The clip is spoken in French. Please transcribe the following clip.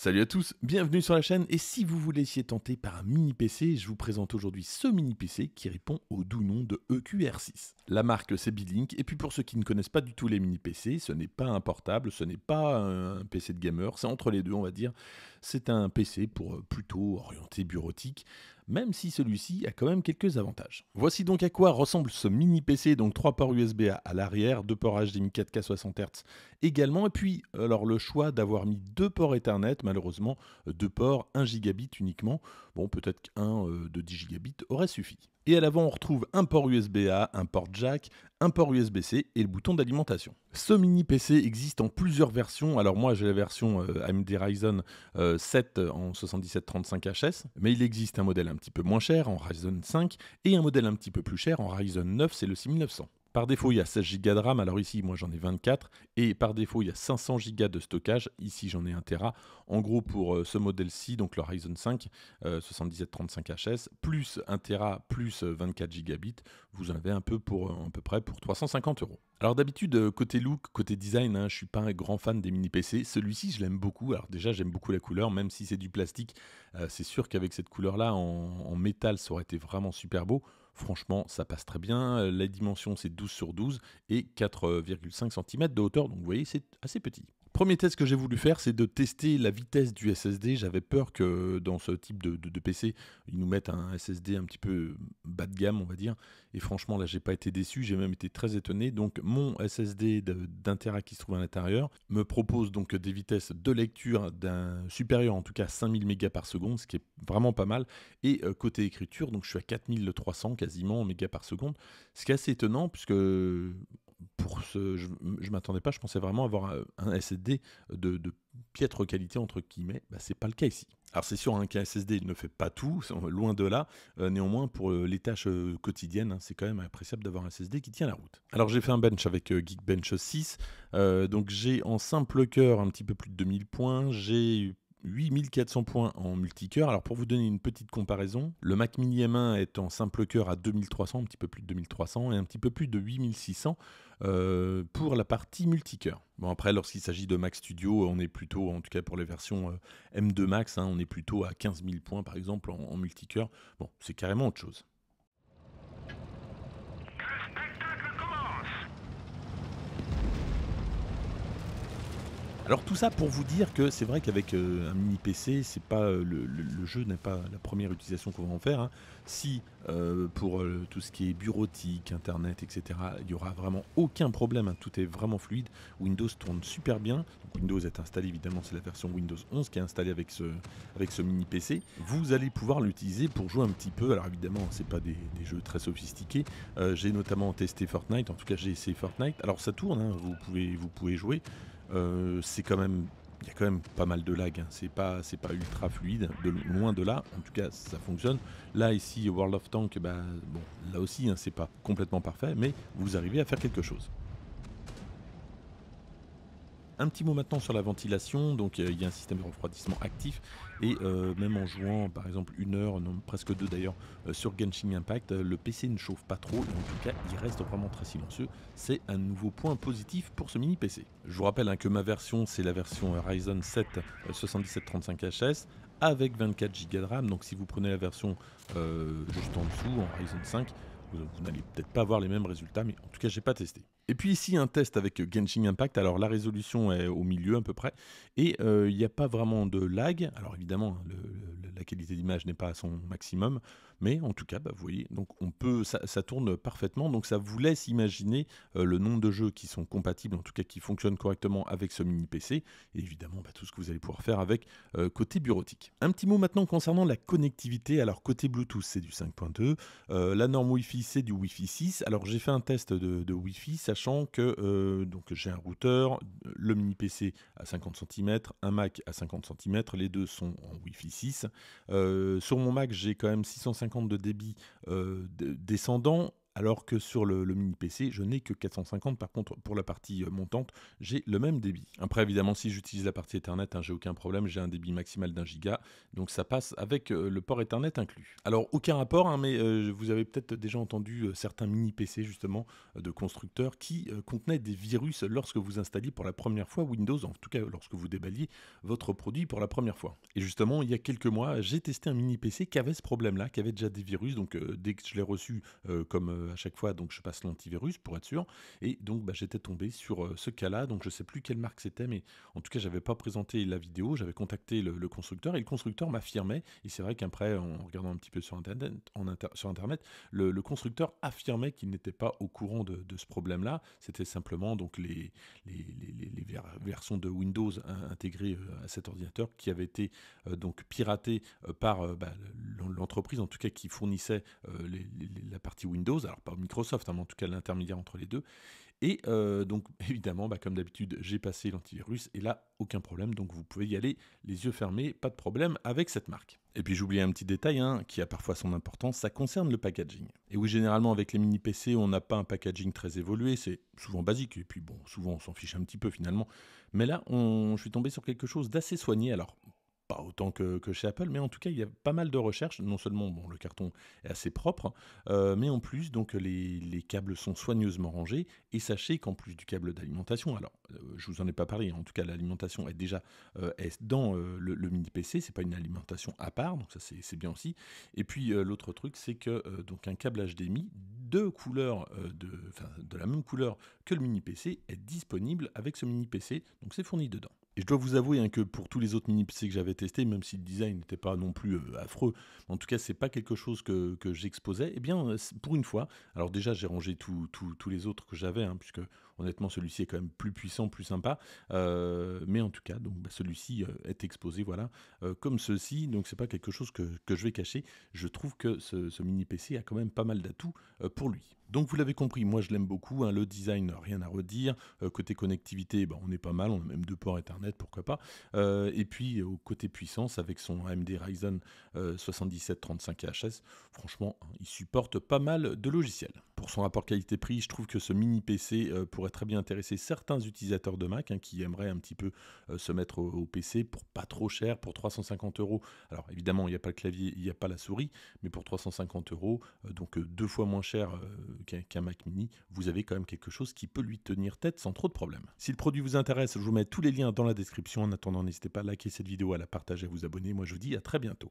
Salut à tous, bienvenue sur la chaîne et si vous vous laissiez tenter par un mini PC, je vous présente aujourd'hui ce mini PC qui répond au doux nom de EQR6. La marque c'est Beelink et puis pour ceux qui ne connaissent pas du tout les mini PC, ce n'est pas un portable, ce n'est pas un PC de gamer, c'est entre les deux on va dire. C'est un PC pour euh, plutôt orienté bureautique, même si celui-ci a quand même quelques avantages. Voici donc à quoi ressemble ce mini PC, donc trois ports USB à l'arrière, deux ports HDMI 4K 60 Hz également, et puis alors le choix d'avoir mis deux ports Ethernet, malheureusement euh, deux ports 1 gigabit uniquement, bon peut-être qu'un euh, de 10 Gigabit aurait suffi et à l'avant on retrouve un port USB-A, un port jack, un port USB-C et le bouton d'alimentation. Ce mini PC existe en plusieurs versions. Alors moi j'ai la version euh, AMD Ryzen 7 euh, en 7735HS, mais il existe un modèle un petit peu moins cher en Ryzen 5 et un modèle un petit peu plus cher en Ryzen 9, c'est le 6900. Par défaut, il y a 16 Go de RAM, alors ici, moi j'en ai 24, et par défaut, il y a 500 Go de stockage, ici j'en ai 1 Tera. En gros, pour euh, ce modèle-ci, donc le Ryzen 5 7735HS, euh, plus 1 Tera, plus 24 euh, gigabits, vous en avez un peu pour, à peu près pour 350 euros. Alors d'habitude, côté look, côté design, je hein, je suis pas un grand fan des mini PC. Celui-ci, je l'aime beaucoup. Alors déjà, j'aime beaucoup la couleur, même si c'est du plastique. c'est sûr qu'avec cette couleur-là, en, en métal, ça aurait été vraiment super beau. Franchement, ça passe très bien. La dimension, c'est 12 sur 12 et 4,5 euh, cm de hauteur. Donc, vous voyez, c'est assez petit premier test que j'ai voulu faire, c'est de tester la vitesse du SSD. J'avais peur que dans ce type de, PC, ils nous mettent un SSD un petit peu bas de gamme, on va dire. Et franchement, là, j'ai pas été déçu, j'ai même été très étonné. Donc, mon SSD d'Intera qui se trouve à l'intérieur me propose donc des vitesses de lecture d'un supérieur, en tout cas 5000 mégas par seconde, ce qui est vraiment pas mal. Et euh, côté écriture, donc je suis à 4300 quasiment en mégas par seconde, ce qui est assez étonnant puisque je, ne m'attendais pas, je pensais vraiment avoir un SSD de, piètre qualité entre guillemets, bah, c'est pas le cas ici. Alors c'est sûr, hein, un SSD ne fait pas tout, loin de là. Euh, néanmoins, pour euh, les tâches euh, quotidiennes, hein, c'est quand même appréciable d'avoir un SSD qui tient la route. Alors j'ai fait un bench avec Geekbench 6. donc j'ai en simple cœur un petit peu plus de 2000 points. J'ai 8400 points en multicœur. Alors pour vous donner une petite comparaison, le Mac Mini M1 est en simple cœur à 2300, un petit peu plus de 2300 et un petit peu plus de 8600 euh, pour la partie multicœur. Bon après lorsqu'il s'agit de Mac Studio, on est plutôt, en tout cas pour les versions euh, M2 Max, hein, on est plutôt à 15000 points par exemple en, en multicœur. Bon c'est carrément autre chose. Alors tout ça pour vous dire que c'est vrai qu'avec euh, un mini PC, c'est pas euh, le, jeu n'est pas la première utilisation qu'on va en faire. Hein. Si euh, pour tout ce qui est bureautique, internet, etc., il y aura vraiment aucun problème. Hein. Tout est vraiment fluide. Windows tourne super bien. Windows est installé évidemment, c'est la version Windows 11 qui est installée avec ce avec ce mini PC. Vous allez pouvoir l'utiliser pour jouer un petit peu. Alors évidemment, c'est pas des, jeux très sophistiqués. j'ai notamment testé Fortnite. En tout cas, j'ai essayé Fortnite. Alors ça tourne. Hein. Vous pouvez vous pouvez jouer. Euh, c'est quand même il y a quand même pas mal de lag, hein. c'est pas c'est pas ultra fluide, loin de là, en tout cas ça fonctionne. Là ici World of Tank, bah, bon, là aussi hein, c'est pas complètement parfait, mais vous arrivez à faire quelque chose. Un petit mot maintenant sur la ventilation. Donc, euh, il y a un système de refroidissement actif. Et euh, même en jouant, par exemple, une heure, non, presque deux d'ailleurs, euh, sur Genshin Impact, le PC ne chauffe pas trop. Et en tout cas, il reste vraiment très silencieux. C'est un nouveau point positif pour ce mini PC. Je vous rappelle hein, que ma version, c'est la version Ryzen 7 7735HS avec 24 Go de RAM. Donc si vous prenez la version juste en dessous, en Ryzen 5, vous, n'allez peut-être pas avoir les mêmes résultats, mais en tout cas, j'ai pas testé. Et puis ici, un test avec Genshin Impact. Alors la résolution est au milieu à peu près, et euh, il n'y a pas vraiment de lag. Alors évidemment, hein, le, la qualité d'image n'est pas à son maximum. Mais en tout cas, bah, vous voyez, donc on peut, ça, tourne parfaitement. Donc ça vous laisse imaginer euh, le nombre de jeux qui sont compatibles, en tout cas qui fonctionnent correctement avec ce mini PC. Et évidemment, bah, tout ce que vous allez pouvoir faire avec euh, côté bureautique. Un petit mot maintenant concernant la connectivité. Alors côté Bluetooth, c'est du 5.2. Euh, la norme Wi-Fi, c'est du Wi-Fi 6. Alors j'ai fait un test de, Wi-Fi, sachant que donc j'ai un routeur, le mini PC à 50 cm, un Mac à 50 cm. Les deux sont en Wi-Fi 6. Euh, sur mon Mac, j'ai quand même 650 de débit euh, descendant alors que sur le, mini PC, je n'ai que 450. Par contre, pour la partie euh, montante, j'ai le même débit. Après, évidemment, si j'utilise la partie Ethernet, je hein, j'ai aucun problème, j'ai un débit maximal d'un giga, donc ça passe avec euh, le port Ethernet inclus. Alors, aucun rapport, hein, mais euh, vous avez peut-être déjà entendu certains mini PC, justement, de constructeurs qui contenaient des virus lorsque vous installiez pour la première fois Windows, en tout cas lorsque vous déballiez votre produit pour la première fois. Et justement, il y a quelques mois, j'ai testé un mini PC qui avait ce problème-là, qui avait déjà des virus, donc dès que je l'ai reçu comme euh, à chaque fois, donc je passe l'antivirus pour être sûr. Et donc bah, j'étais tombé sur euh, ce cas-là, donc je sais plus quelle marque c'était, mais en tout cas j'avais pas présenté la vidéo, j'avais contacté le, constructeur et le constructeur m'affirmait. Et c'est vrai qu'après, en regardant un petit peu sur internet, en sur internet, le, constructeur affirmait qu'il n'était pas au courant de, ce problème-là. C'était simplement donc les, les, les version de Windows intégrée euh, à cet ordinateur qui avait été euh, donc piratée euh, par bah, l'entreprise, en tout cas qui fournissait la partie Windows, alors pas Microsoft, hein, mais en tout cas l'intermédiaire entre les deux. Et euh, donc, évidemment, bah, comme d'habitude, j'ai passé l'antivirus et là, aucun problème. Donc, vous pouvez y aller les yeux fermés, pas de problème avec cette marque. Et puis, j'oubliais un petit détail hein, qui a parfois son importance, ça concerne le packaging. Et oui, généralement, avec les mini PC, on n'a pas un packaging très évolué, c'est souvent basique. Et puis, bon, souvent, on s'en fiche un petit peu finalement. Mais là, je suis tombé sur quelque chose d'assez soigné. Alors, pas autant que, chez Apple, mais en tout cas, il y a pas mal de recherches. Non seulement le carton est assez propre, euh, mais en plus, donc les, câbles sont soigneusement rangés. Et sachez qu'en plus du câble d'alimentation, alors euh, je vous en ai pas parlé, en tout cas, l'alimentation est déjà euh, dans le, mini PC, c'est pas une alimentation à part, donc ça c'est bien aussi. Et puis l'autre truc, c'est que donc un câble HDMI de couleur de, de la même couleur que le mini PC est disponible avec ce mini PC, donc c'est fourni dedans. Et je dois vous avouer hein, que pour tous les autres mini PC que j'avais testés, même si le design n'était pas non plus euh, affreux, en tout cas, c'est pas quelque chose que, j'exposais. Eh bien, pour une fois, alors déjà, j'ai rangé tous les autres que j'avais, hein, puisque honnêtement, celui-ci est quand même plus puissant, plus sympa. Euh, mais en tout cas, donc bah, celui-ci euh, est exposé, voilà, comme ceci. Donc, c'est pas quelque chose que, je vais cacher. Je trouve que ce mini PC a quand même pas mal d'atouts pour lui. Donc vous l'avez compris, moi je l'aime beaucoup, hein, le design, rien à redire. Euh, côté connectivité, bah, on est pas mal, on a même deux ports Ethernet, pourquoi pas. Euh, et puis euh, au côté puissance, avec son AMD Ryzen 7735 hs franchement, hein, il supporte pas mal de logiciels pour son rapport qualité-prix, je trouve que ce mini PC euh, pourrait très bien intéresser certains utilisateurs de Mac hein, qui aimeraient un petit peu euh, se mettre au, PC pour pas trop cher, pour 350 euros. Alors évidemment, il n'y a pas le clavier, il n'y a pas la souris, mais pour 350 euros, euh, donc deux fois moins cher qu'un Mac mini, vous avez quand même quelque chose qui peut lui tenir tête sans trop de problèmes. Si le produit vous intéresse, je vous mets tous les liens dans la description. En attendant, n'hésitez pas à liker cette vidéo, à la partager, à vous abonner. Moi, je vous dis à très bientôt.